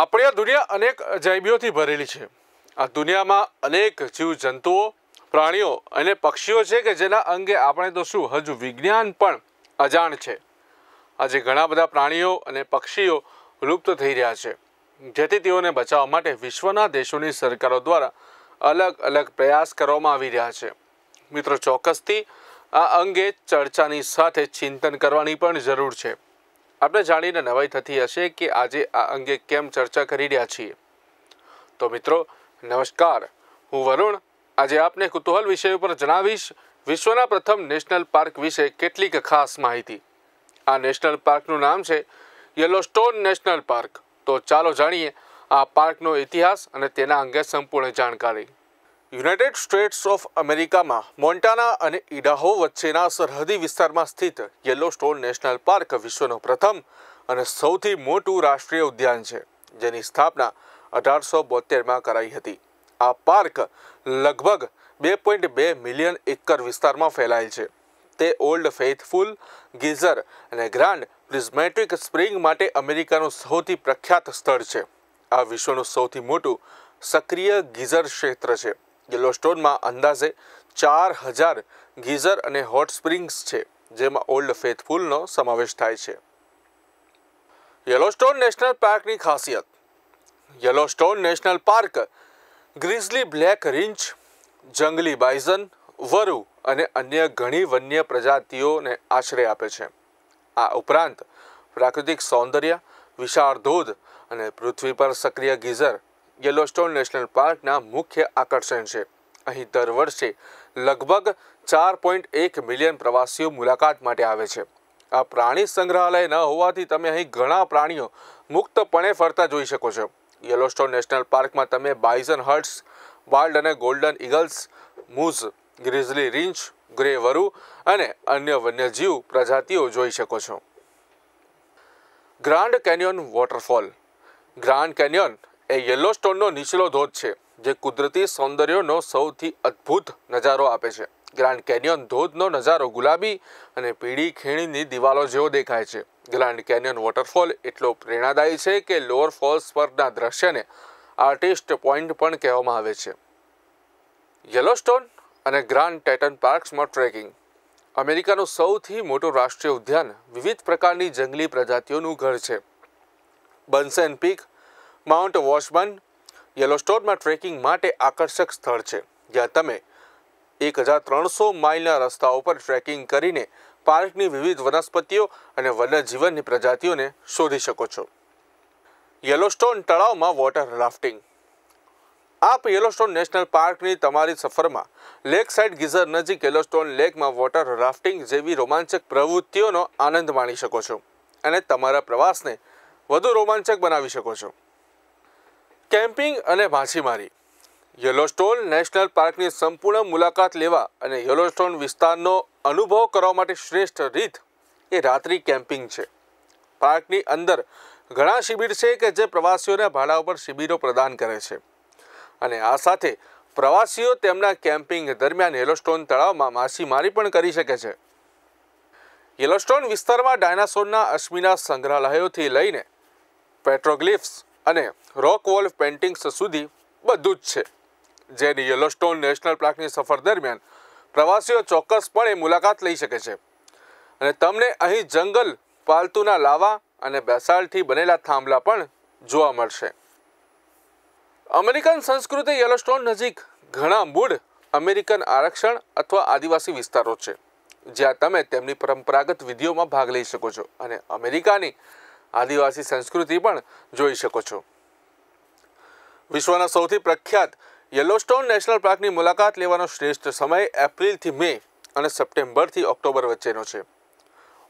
આપણી આ દુનિયા અનેક અજાયબીઓથી ભરેલી છે આ દુનિયામાં અનેક જીવજંતુઓ પ્રાણીઓ અને પક્ષીઓ છે કે જેના અંગે આપણે તો શું હજુ વિજ્ઞાન પણ અજાણ છે આજે ઘણા બધા પ્રાણીઓ અને પક્ષીઓ લુપ્ત થઈ રહ્યા છે જેથી તેઓને બચાવવા માટે વિશ્વના દેશોની સરકારો દ્વારા અલગ અલગ પ્રયાસ કરવામાં આવી રહ્યા છે મિત્રો ચોક્કસથી આ અંગે ચર્ચાની સાથે ચિંતન કરવાની પણ જરૂર છે આપણે જાણીને નવાઈ થતી હશે કે આજે આ અંગે કેમ ચર્ચા કરી રહ્યા છીએ તો મિત્રો નમસ્કાર હું વરુણ આજે આપને કુતૂહલ વિષય ઉપર જણાવીશ વિશ્વના પ્રથમ નેશનલ પાર્ક વિશે કેટલીક ખાસ માહિતી આ નેશનલ પાર્કનું નામ છે યલો સ્ટોન નેશનલ પાર્ક તો ચાલો જાણીએ આ પાર્કનો ઇતિહાસ અને તેના અંગે સંપૂર્ણ જાણકારી યુનાઇટેડ સ્ટેટ્સ ઓફ અમેરિકામાં મોન્ટાના અને ઇડાહો વચ્ચેના સરહદી વિસ્તારમાં સ્થિત સ્ટોન નેશનલ પાર્ક વિશ્વનો પ્રથમ અને સૌથી મોટું રાષ્ટ્રીય ઉદ્યાન છે જેની સ્થાપના અઢારસો બોતેરમાં કરાઈ હતી આ પાર્ક લગભગ બે પોઈન્ટ બે મિલિયન એકર વિસ્તારમાં ફેલાયેલ છે તે ઓલ્ડ ફેથફુલ ગીઝર અને ગ્રાન્ડ પ્રિઝમેટિક સ્પ્રિંગ માટે અમેરિકાનું સૌથી પ્રખ્યાત સ્થળ છે આ વિશ્વનું સૌથી મોટું સક્રિય ગીઝર ક્ષેત્ર છે યલોસ્ટોનમાં અંદાજે ચાર હજાર ગીઝર અને હોટ સ્પ્રિંગ્સ છે જેમાં ઓલ્ડ ફેથફુલનો સમાવેશ થાય છે યલોસ્ટોન નેશનલ પાર્કની ખાસિયત Yellowstone National Park grizzly black રિંચ જંગલી બાઇઝન વરુ અને અન્ય ઘણી વન્ય પ્રજાતિઓને આશ્રય આપે છે આ ઉપરાંત પ્રાકૃતિક સૌંદર્ય વિશાળ ધોધ અને પૃથ્વી પર સક્રિય ગીઝર યેલોસ્ટોન નેશનલ પાર્કના મુખ્ય આકર્ષણ છે અહીં દર વર્ષે લગભગ ચાર પોઈન્ટ એક મિલિયન પ્રવાસીઓ મુલાકાત માટે આવે છે આ પ્રાણી સંગ્રહાલય ન હોવાથી તમે અહીં ઘણા પ્રાણીઓ મુક્તપણે ફરતા જોઈ શકો છો યેલોસ્ટોન નેશનલ પાર્કમાં તમે બાઇઝન હર્ટ્સ વાલ્ડ અને ગોલ્ડન ઇગલ્સ મૂઝ ગ્રીઝલી રીંછ ગ્રે વરુ અને અન્ય વન્યજીવ પ્રજાતિઓ જોઈ શકો છો Grand Canyon waterfall Grand Canyon એ યલોસ્ટોનનો નીચલો ધોધ છે જે કુદરતી સૌંદર્યનો સૌથી અદ્ભુત નજારો આપે છે ગ્રાન્ડ કેનિયન ધોધનો નજારો ગુલાબી અને પીળી ખીણીની દિવાલો જેવો દેખાય છે ગ્રાન્ડ કેનિયન વોટરફોલ એટલો પ્રેરણાદાયી છે કે લોઅર ફોલ્સ પરના દ્રશ્યને આર્ટિસ્ટ પોઈન્ટ પણ કહેવામાં આવે છે યલોસ્ટોન અને ગ્રાન્ડ ટેટન પાર્ક્સમાં ટ્રેકિંગ અમેરિકાનું સૌથી મોટું રાષ્ટ્રીય ઉદ્યાન વિવિધ પ્રકારની જંગલી પ્રજાતિઓનું ઘર છે બન્સેન પીક માઉન્ટ વોશબર્ન યલોસ્ટોનમાં ટ્રેકિંગ માટે આકર્ષક સ્થળ છે જ્યાં તમે એક હજાર ત્રણસો માઇલના રસ્તાઓ પર ટ્રેકિંગ કરીને પાર્કની વિવિધ વનસ્પતિઓ અને વન્યજીવનની પ્રજાતિઓને શોધી શકો છો યલોસ્ટોન તળાવમાં વોટર રાફ્ટિંગ આપ યલોસ્ટોન નેશનલ પાર્કની તમારી સફરમાં લેક સાઇડ ગીઝર નજીક યલોસ્ટોન લેકમાં વોટર રાફ્ટિંગ જેવી રોમાંચક પ્રવૃત્તિઓનો આનંદ માણી શકો છો અને તમારા પ્રવાસને વધુ રોમાંચક બનાવી શકો છો કેમ્પિંગ અને માછીમારી યલોસ્ટોન નેશનલ પાર્કની સંપૂર્ણ મુલાકાત લેવા અને યલોસ્ટોન વિસ્તારનો અનુભવ કરવા માટે શ્રેષ્ઠ રીત એ રાત્રિ કેમ્પિંગ છે પાર્કની અંદર ઘણા શિબિર છે કે જે પ્રવાસીઓને ભાડા ઉપર શિબિરો પ્રદાન કરે છે અને આ સાથે પ્રવાસીઓ તેમના કેમ્પિંગ દરમિયાન યલોસ્ટોન તળાવમાં માછીમારી પણ કરી શકે છે યેલોસ્ટોન વિસ્તારમાં ડાયનાસોરના અશ્મિના સંગ્રહાલયોથી લઈને પેટ્રોગ્લિફ્સ અને રોક વોલ્ફ પેન્ટિંગ્સ સુધી બધું જ છે જેની યલોસ્ટોન નેશનલ પાર્કની સફર દરમિયાન પ્રવાસીઓ ચોક્કસપણે મુલાકાત લઈ શકે છે અને તમને અહીં જંગલ પાલતુના લાવા અને બેસાલથી બનેલા થાંભલા પણ જોવા મળશે અમેરિકન સંસ્કૃતિ યલોસ્ટોન નજીક ઘણા મૂળ અમેરિકન આરક્ષણ અથવા આદિવાસી વિસ્તારો છે જ્યાં તમે તેમની પરંપરાગત વિધિઓમાં ભાગ લઈ શકો છો અને અમેરિકાની આદિવાસી સંસ્કૃતિ પણ જોઈ શકો છો વિશ્વના સૌથી પ્રખ્યાત યલોસ્ટોન નેશનલ પાર્કની મુલાકાત લેવાનો શ્રેષ્ઠ સમય એપ્રિલથી મે અને સપ્ટેમ્બરથી ઓક્ટોબર વચ્ચેનો છે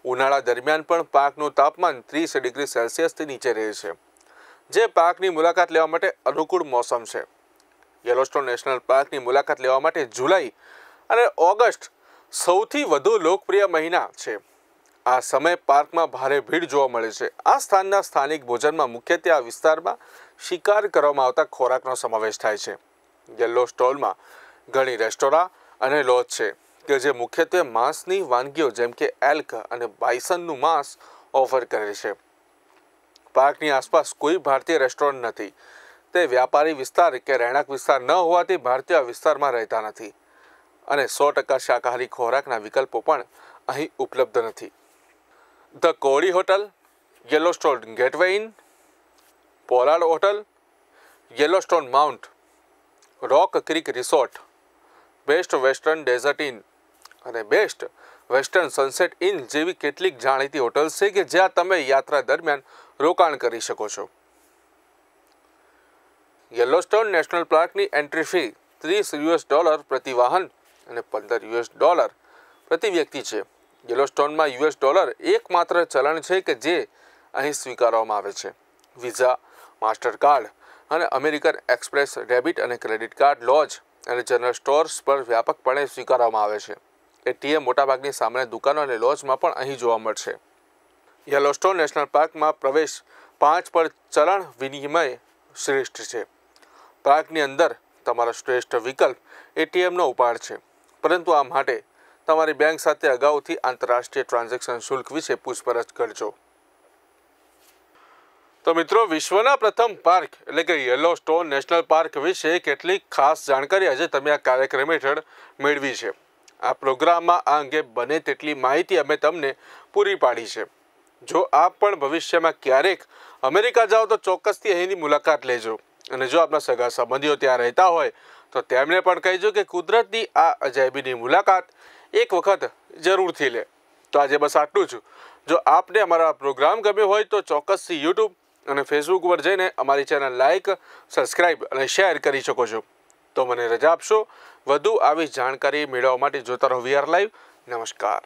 ઉનાળા દરમિયાન પણ પાકનું તાપમાન ત્રીસ ડિગ્રી સેલ્સિયસથી નીચે રહે છે જે પાકની મુલાકાત લેવા માટે અનુકૂળ મોસમ છે યલોસ્ટોન નેશનલ પાર્કની મુલાકાત લેવા માટે જુલાઈ અને ઓગસ્ટ સૌથી વધુ લોકપ્રિય મહિના છે આ સમય પાર્કમાં ભારે ભીડ જોવા મળે છે આ સ્થાનના સ્થાનિક ભોજનમાં મુખ્યત્વે આ વિસ્તારમાં શિકાર કરવામાં આવતા ખોરાકનો સમાવેશ થાય છે યલો સ્ટોલમાં ઘણી રેસ્ટોરાં અને લોજ છે કે જે મુખ્યત્વે માંસની વાનગીઓ જેમ કે એલ્ક અને બાયસનનું માંસ ઓફર કરે છે પાર્કની આસપાસ કોઈ ભારતીય રેસ્ટોરન્ટ નથી તે વ્યાપારી વિસ્તાર કે રહેણાંક વિસ્તાર ન હોવાથી ભારતીય વિસ્તારમાં રહેતા નથી અને સો ટકા શાકાહારી ખોરાકના વિકલ્પો પણ અહીં ઉપલબ્ધ નથી the Kori Hotel, Yellowstone Gateway Inn, Pollard Hotel, Yellowstone Mount Rock Creek resort Best Western Desert Inn અને બેસ્ટ વેસ્ટર્ન સનસેટ ઇન જેવી કેટલીક જાણીતી હોટલ્સ છે કે જ્યાં તમે યાત્રા દરમિયાન રોકાણ કરી શકો છો યલોસ્ટોન નેશનલ પાર્કની એન્ટ્રી ફી ત્રીસ યુએસ ડોલર પ્રતિ વાહન અને પંદર યુએસ ડોલર પ્રતિ વ્યક્તિ છે યલોસ્ટોનમાં યુએસ ડોલર એકમાત્ર ચલણ છે કે જે અહીં સ્વીકારવામાં આવે છે વિઝા માસ્ટર કાર્ડ અને અમેરિકન એક્સપ્રેસ ડેબિટ અને ક્રેડિટ કાર્ડ લોજ અને જનરલ સ્ટોર્સ પર વ્યાપકપણે સ્વીકારવામાં આવે છે એટીએમ મોટાભાગની સામાન્ય દુકાનો અને લોજમાં પણ અહીં જોવા મળશે યલોસ્ટોન નેશનલ પાર્કમાં પ્રવેશ પાંચ પર ચલણ વિનિમય શ્રેષ્ઠ છે પાર્કની અંદર તમારો શ્રેષ્ઠ વિકલ્પ એટીએમનો ઉપાડ છે પરંતુ આ માટે તમારી બેંક સાથે અગાઉથી આંતરરાષ્ટ્રીય ટ્રાન્ઝેક્શન શુલ્ક વિશે પૂછપરછ કરજો તો મિત્રો વિશ્વના પ્રથમ પાર્ક એટલે કે યલો સ્ટોન નેશનલ પાર્ક વિશે કેટલીક ખાસ જાણકારી આજે તમે આ કાર્યક્રમ હેઠળ મેળવી છે આ પ્રોગ્રામમાં આ અંગે બને તેટલી માહિતી અમે તમને પૂરી પાડી છે જો આપ પણ ભવિષ્યમાં ક્યારેક અમેરિકા જાઓ તો ચોક્કસથી અહીંની મુલાકાત લેજો અને જો આપણા સગા સંબંધીઓ ત્યાં રહેતા હોય તો તેમણે પણ કહેજો કે કુદરતની આ અજાયબીની મુલાકાત એક વખત જરૂરથી લે તો આજે બસ આટલું જ જો આપને અમારા પ્રોગ્રામ ગમ્યો હોય તો ચોક્કસથી યુટ્યુબ અને ફેસબુક પર જઈને અમારી ચેનલ લાઇક સબસ્ક્રાઈબ અને શેર કરી શકો છો તો મને રજા આપશો વધુ આવી જાણકારી મેળવવા માટે જોતા રહો વીઆર લાઈવ નમસ્કાર